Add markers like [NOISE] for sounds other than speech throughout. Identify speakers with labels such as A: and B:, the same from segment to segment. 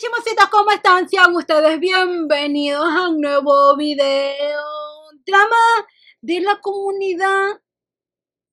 A: chimositas, ¿cómo están? Sean ustedes bienvenidos a un nuevo video. Drama de la comunidad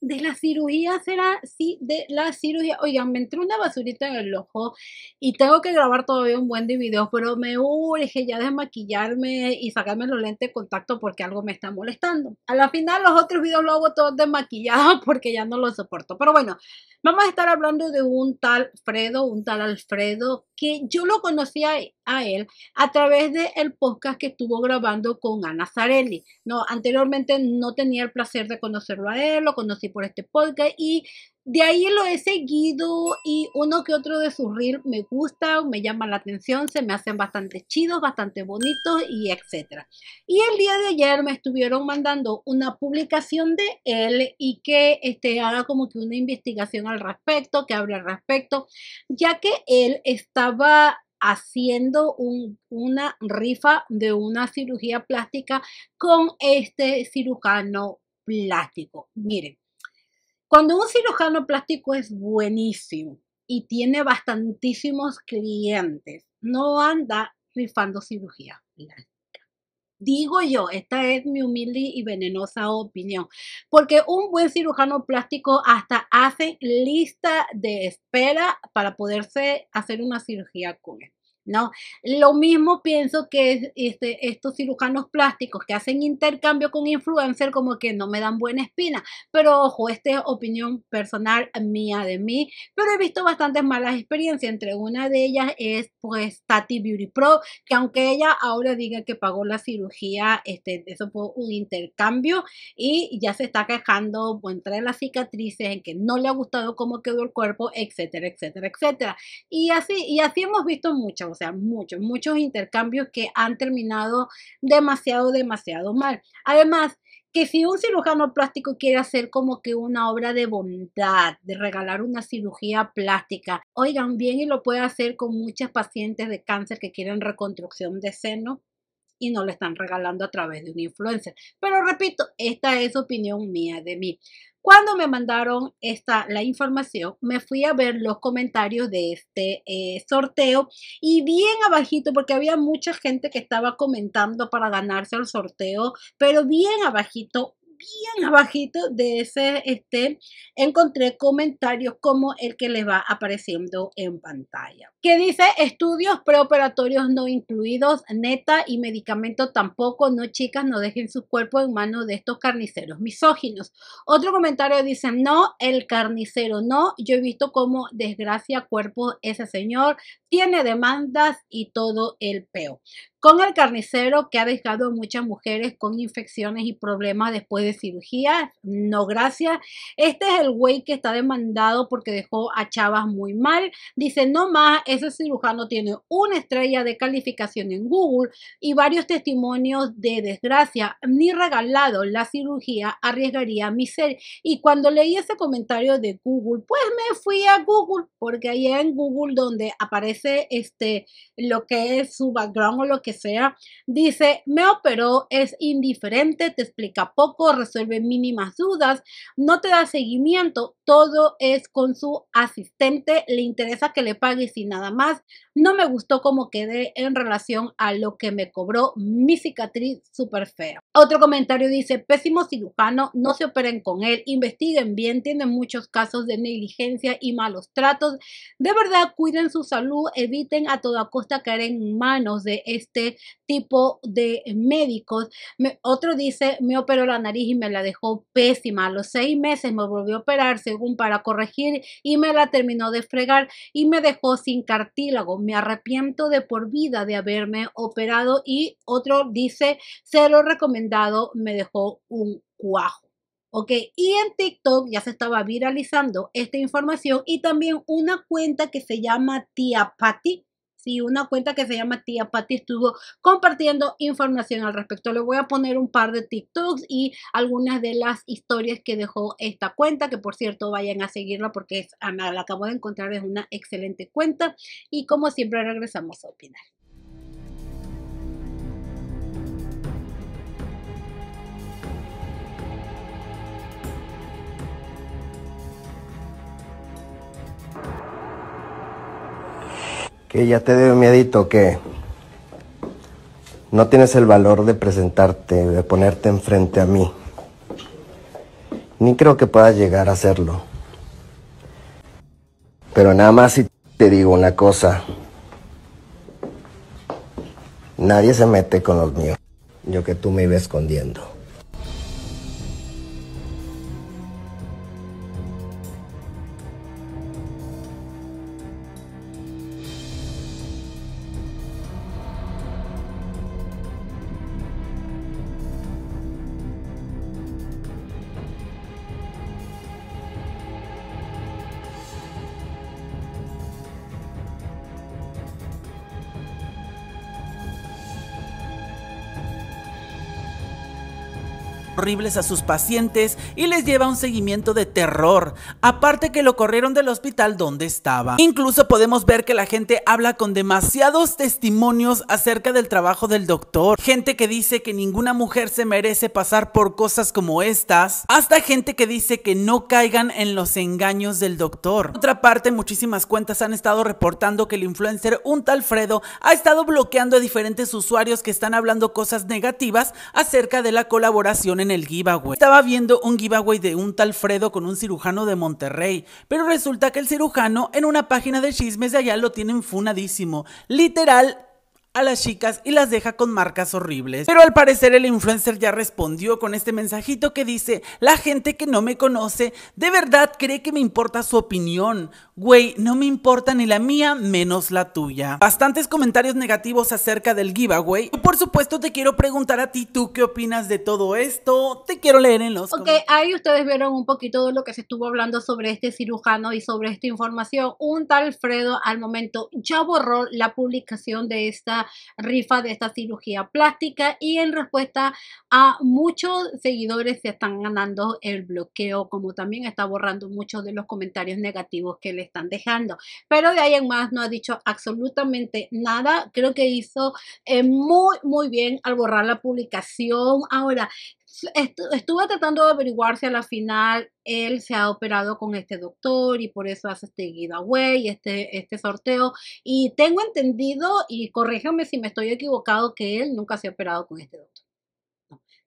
A: de la cirugía será sí de la cirugía. Oigan, me entró una basurita en el ojo y tengo que grabar todavía un buen de videos, pero me urge ya desmaquillarme y sacarme los lentes de contacto porque algo me está molestando. A la final los otros videos lo hago todos desmaquillados [LAUGHS] porque ya no lo soporto. Pero bueno, vamos a estar hablando de un tal Fredo, un tal Alfredo, que yo lo conocí a él a través de el podcast que estuvo grabando con Ana Zarelli. No, anteriormente no tenía el placer de conocerlo a él, lo conocí por este podcast y de ahí lo he seguido y uno que otro de sus reels me gusta, me llama la atención, se me hacen bastante chidos, bastante bonitos y etcétera. Y el día de ayer me estuvieron mandando una publicación de él y que este, haga como que una investigación al respecto, que hable al respecto, ya que él estaba haciendo una rifa de una cirugía plástica con este cirujano plástico. Miren cuando un cirujano plástico es buenísimo y tiene bastantísimos clientes, no anda rifando cirugía plástica. Digo yo, esta es mi humilde y venenosa opinión, porque un buen cirujano plástico hasta hace lista de espera para poderse hacer una cirugía con él. ¿no? Lo mismo pienso que este, estos cirujanos plásticos que hacen intercambio con influencer como que no me dan buena espina, pero ojo, esta es opinión personal mía de mí, pero he visto bastantes malas experiencias, entre una de ellas es pues Tati Beauty Pro, que aunque ella ahora diga que pagó la cirugía, este, eso fue un intercambio y ya se está quejando, entre las cicatrices, en que no le ha gustado cómo quedó el cuerpo, etcétera, etcétera, etcétera. Y así, y así hemos visto muchas sea, muchos, muchos intercambios que han terminado demasiado, demasiado mal. Además, que si un cirujano plástico quiere hacer como que una obra de bondad, de regalar una cirugía plástica, oigan bien y lo puede hacer con muchas pacientes de cáncer que quieren reconstrucción de seno, y no le están regalando a través de un influencer. Pero repito, esta es opinión mía de mí. Cuando me mandaron esta, la información, me fui a ver los comentarios de este eh, sorteo y bien abajito, porque había mucha gente que estaba comentando para ganarse el sorteo, pero bien abajito bien abajito de ese este, encontré comentarios como el que les va apareciendo en pantalla. Que dice estudios preoperatorios no incluidos, neta y medicamento tampoco, no chicas, no dejen su cuerpo en manos de estos carniceros misóginos. Otro comentario dice, no, el carnicero no, yo he visto cómo desgracia cuerpo ese señor, tiene demandas y todo el peo con el carnicero que ha dejado muchas mujeres con infecciones y problemas después de cirugía, No, gracias. Este es el güey que está demandado porque dejó a Chavas muy mal. Dice, no más, ese cirujano tiene una estrella de calificación en Google y varios testimonios de desgracia. Ni regalado la cirugía arriesgaría mi ser. Y cuando leí ese comentario de Google, pues me fui a Google, porque ahí en Google donde aparece este, lo que es su background o lo que sea, dice, me operó, es indiferente, te explica poco, resuelve mínimas dudas, no te da seguimiento, todo es con su asistente, le interesa que le pagues y nada más. No me gustó cómo quedé en relación a lo que me cobró mi cicatriz súper fea. Otro comentario dice, pésimo cirujano, no se operen con él, investiguen bien, tienen muchos casos de negligencia y malos tratos. De verdad, cuiden su salud, eviten a toda costa caer en manos de este este tipo de eh, médicos. otro dice, me operó la nariz y me la dejó pésima. A los seis meses me volvió a operar según para corregir y me la terminó de fregar y me dejó sin cartílago. Me arrepiento de por vida de haberme operado y otro dice, se lo recomendado, me dejó un cuajo. ¿ok? Y en TikTok ya se estaba viralizando esta información y también una cuenta que se llama Tía Sí, una cuenta que se llama Tía Patti estuvo compartiendo información al respecto. Le voy a poner un par de TikToks y algunas de las historias que dejó esta cuenta, que por cierto vayan a seguirla porque es, la acabo de encontrar, es una excelente cuenta. Y como siempre regresamos a opinar. que ya te dio miedito, que no tienes el valor de presentarte, de ponerte enfrente a mí. Ni creo que puedas llegar a hacerlo. Pero nada más si te digo una cosa.
B: Nadie se mete
A: con los míos. Yo que tú me ibas escondiendo.
B: horribles a sus pacientes y les lleva un seguimiento de terror, aparte que lo corrieron del hospital donde estaba. Incluso podemos ver que la gente habla con demasiados testimonios acerca del trabajo del doctor, gente que dice que ninguna mujer se merece pasar por cosas como estas, hasta gente que dice que no caigan en los engaños del doctor. otra parte, muchísimas cuentas han estado reportando que el influencer un tal Fredo ha estado bloqueando a diferentes usuarios que están hablando cosas negativas acerca de la colaboración en el giveaway. Estaba viendo un giveaway de un tal Fredo con un cirujano de Monterrey, pero resulta que el cirujano en una página de chismes de allá lo tienen funadísimo. Literal, a las chicas y las deja con marcas horribles. Pero al parecer el influencer ya respondió con este mensajito que dice, la gente que no me conoce de verdad cree que me importa su opinión. Güey, no me importa ni la mía menos la tuya. Bastantes comentarios negativos acerca del giveaway. Y por supuesto te quiero preguntar a ti, ¿tú qué opinas de todo esto? Te quiero leer en los... Ok,
A: ahí ustedes vieron un poquito de lo que se estuvo hablando sobre este cirujano y sobre esta información. Un tal Fredo al momento ya borró la publicación de esta rifa, de esta cirugía plástica y en respuesta a muchos seguidores se están ganando el bloqueo, como también está borrando muchos de los comentarios negativos que le están dejando. Pero de ahí en más no ha dicho absolutamente nada. Creo que hizo eh, muy, muy bien al borrar la publicación. Ahora, estuve tratando de averiguar si a la final él se ha operado con este doctor y por eso hace este giveaway, este, este sorteo. Y tengo entendido, y corríjame si me estoy equivocado, que él nunca se ha operado con este doctor.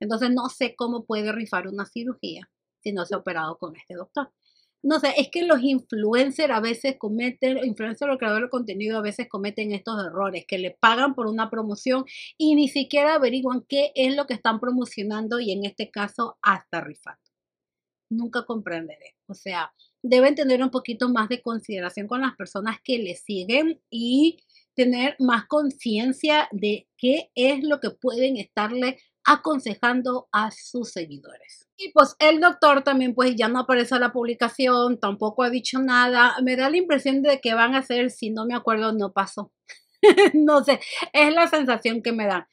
A: Entonces no sé cómo puede rifar una cirugía si no se ha operado con este doctor. No sé, es que los influencers a veces cometen, influencers o creadores de contenido a veces cometen estos errores, que le pagan por una promoción y ni siquiera averiguan qué es lo que están promocionando y en este caso hasta rifando. Nunca comprenderé. O sea, deben tener un poquito más de consideración con las personas que le siguen y tener más conciencia de qué es lo que pueden estarle aconsejando a sus seguidores. Y pues el doctor también pues ya no aparece en la publicación, tampoco ha dicho nada. Me da la impresión de que van a hacer, si no me acuerdo, no pasó. [LAUGHS] no sé, es la sensación que me da.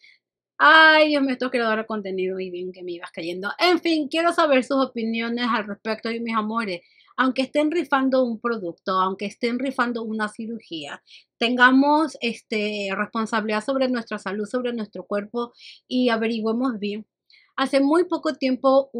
A: Ay, Dios mío, esto quiero dar contenido y bien que me ibas cayendo. En fin, quiero saber sus opiniones al respecto y mis amores. Aunque estén rifando un producto, aunque estén rifando una cirugía, tengamos este, responsabilidad sobre nuestra salud, sobre nuestro cuerpo y averigüemos bien Hace muy poco tiempo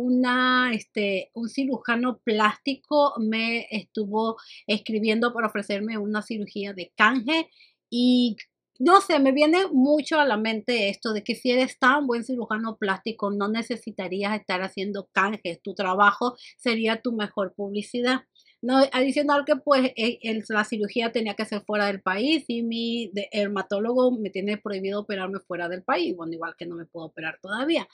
A: este, un cirujano plástico me estuvo escribiendo para ofrecerme una cirugía de canje y no sé, me viene mucho a la mente esto de que si eres tan buen cirujano plástico no necesitarías estar haciendo canjes, tu trabajo sería tu mejor publicidad. No, adicional que pues e, la cirugía tenía que ser fuera del país y mi dermatólogo me tiene prohibido operarme fuera del país, bueno, igual que no me puedo operar todavía.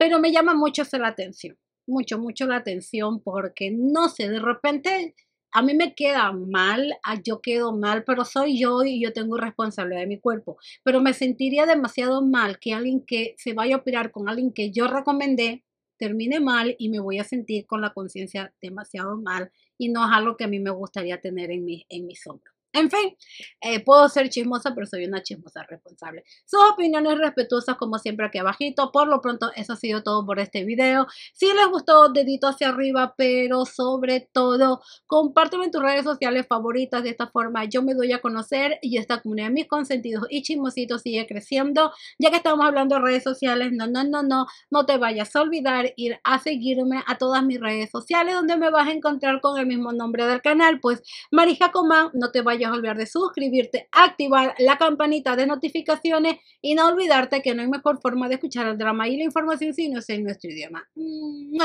A: Pero me llama mucho la atención, mucho, mucho la atención porque no sé, de repente a mí me queda mal, ah, yo quedo mal, pero soy yo y yo tengo responsabilidad de mi cuerpo. Pero me sentiría demasiado mal que alguien que se vaya a operar con alguien que yo recomendé termine mal y me voy a sentir con la conciencia demasiado mal y no es algo que a mí me gustaría tener en, mi, en mis hombros. En fin, eh, puedo ser chismosa, pero soy una chismosa responsable. Sus opiniones respetuosas, como siempre, aquí abajito. Por lo pronto, eso ha sido todo por este video. Si les gustó, dedito hacia arriba, pero sobre todo, compárteme en tus redes sociales favoritas. De esta forma, yo me doy a conocer y esta comunidad de mis consentidos y chismositos sigue creciendo. Ya que estamos hablando de redes sociales, no, no, no, no, no te vayas a olvidar ir a seguirme a todas mis redes sociales, donde me vas a encontrar con el mismo nombre del canal. Pues, Marija Comán, no te vayas vayas olvidar de suscribirte, activar la campanita de notificaciones y no olvidarte que no hay mejor forma de escuchar el drama y la información si no es en nuestro idioma.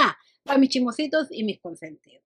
A: A Para mis chimositos y mis consentidos.